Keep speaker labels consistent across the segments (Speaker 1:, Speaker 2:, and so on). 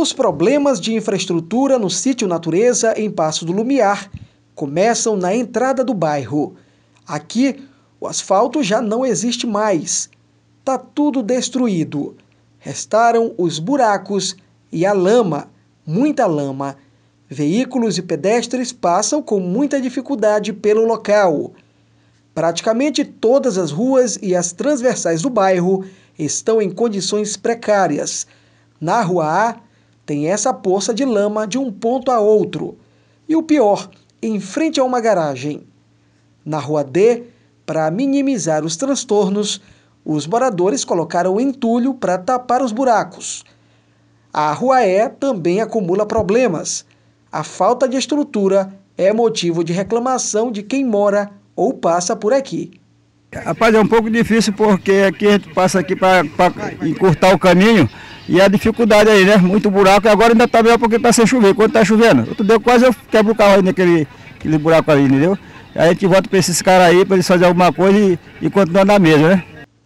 Speaker 1: Os problemas de infraestrutura no sítio Natureza, em Passo do Lumiar, começam na entrada do bairro. Aqui, o asfalto já não existe mais. Tá tudo destruído. Restaram os buracos e a lama, muita lama. Veículos e pedestres passam com muita dificuldade pelo local. Praticamente todas as ruas e as transversais do bairro estão em condições precárias. Na rua A, tem essa poça de lama de um ponto a outro. E o pior, em frente a uma garagem. Na rua D, para minimizar os transtornos, os moradores colocaram entulho para tapar os buracos. A rua E também acumula problemas. A falta de estrutura é motivo de
Speaker 2: reclamação de quem mora ou passa por aqui. Rapaz, é um pouco difícil porque aqui a gente passa aqui para encurtar o caminho e a dificuldade aí, né? Muito buraco. E agora ainda tá melhor porque tá sem chover. Quando tá chovendo, outro dia quase eu quebro o carro aí naquele aquele buraco ali, entendeu? Aí a gente volta para esses caras aí, para eles fazerem alguma coisa e, e continuar na mesa, né?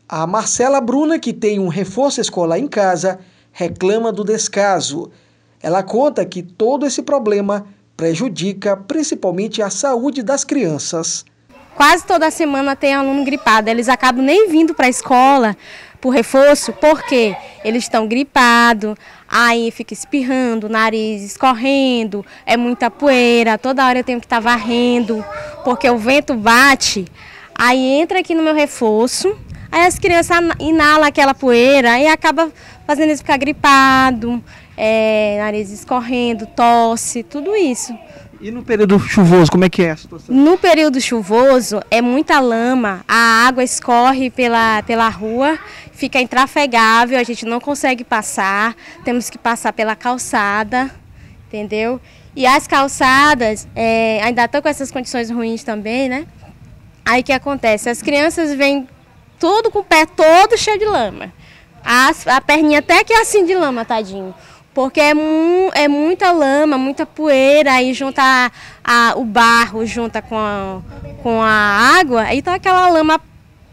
Speaker 1: A Marcela Bruna, que tem um reforço escolar em casa,
Speaker 2: reclama do descaso.
Speaker 1: Ela conta que todo esse problema prejudica principalmente a
Speaker 3: saúde das crianças. Quase toda semana tem aluno gripado, eles acabam nem vindo para a escola por reforço, porque eles estão gripados, aí fica espirrando, nariz escorrendo, é muita poeira, toda hora eu tenho que estar tá varrendo, porque o vento bate, aí entra aqui no meu reforço, aí as crianças inalam aquela poeira e acaba fazendo eles ficar gripado, é, nariz escorrendo, tosse, tudo isso. E no
Speaker 1: período chuvoso, como é que é a situação?
Speaker 3: No período chuvoso, é muita lama, a água escorre pela, pela rua, fica intrafegável, a gente não consegue passar, temos que passar pela calçada, entendeu? E as calçadas é, ainda estão com essas condições ruins também, né? Aí que acontece? As crianças vêm tudo com o pé todo cheio de lama. A, a perninha até que é assim de lama, tadinho. Porque é, mu é muita lama, muita poeira, e junta a, a, o barro junta com a, com a água, então aquela lama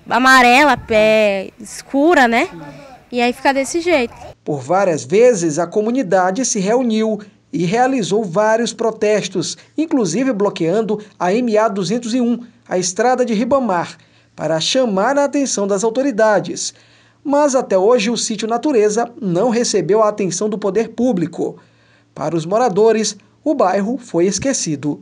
Speaker 3: amarela, pé escura, né? E aí fica desse jeito.
Speaker 1: Por várias vezes a comunidade se reuniu e realizou vários protestos, inclusive bloqueando a MA 201, a estrada de Ribamar, para chamar a atenção das autoridades mas até hoje o sítio Natureza não recebeu a atenção do poder público. Para os moradores, o bairro foi esquecido.